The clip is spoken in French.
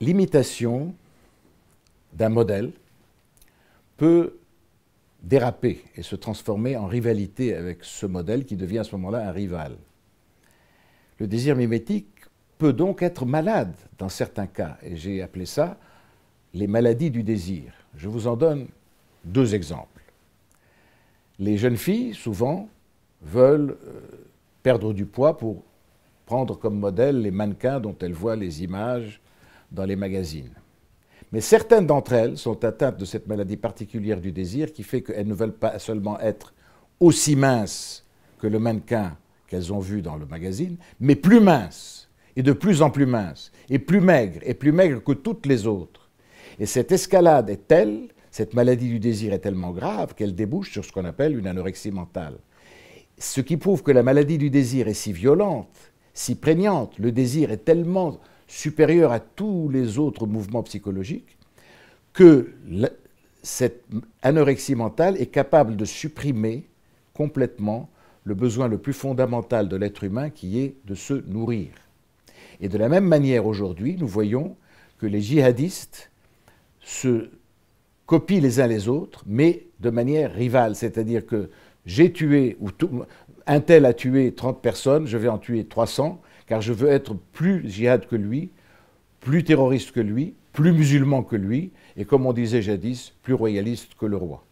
l'imitation d'un modèle peut déraper et se transformer en rivalité avec ce modèle qui devient à ce moment-là un rival. Le désir mimétique peut donc être malade dans certains cas, et j'ai appelé ça les maladies du désir. Je vous en donne deux exemples. Les jeunes filles, souvent, veulent euh, perdre du poids pour prendre comme modèle les mannequins dont elles voient les images dans les magazines. Mais certaines d'entre elles sont atteintes de cette maladie particulière du désir qui fait qu'elles ne veulent pas seulement être aussi minces que le mannequin qu'elles ont vu dans le magazine, mais plus minces, et de plus en plus minces, et plus maigres, et plus maigres que toutes les autres. Et cette escalade est telle, cette maladie du désir est tellement grave qu'elle débouche sur ce qu'on appelle une anorexie mentale. Ce qui prouve que la maladie du désir est si violente, si prégnante, le désir est tellement supérieur à tous les autres mouvements psychologiques, que cette anorexie mentale est capable de supprimer complètement le besoin le plus fondamental de l'être humain qui est de se nourrir. Et de la même manière, aujourd'hui, nous voyons que les djihadistes se copient les uns les autres, mais de manière rivale. C'est-à-dire que j'ai tué, ou un tel a tué 30 personnes, je vais en tuer 300, car je veux être plus djihad que lui, plus terroriste que lui, plus musulman que lui, et comme on disait jadis, plus royaliste que le roi.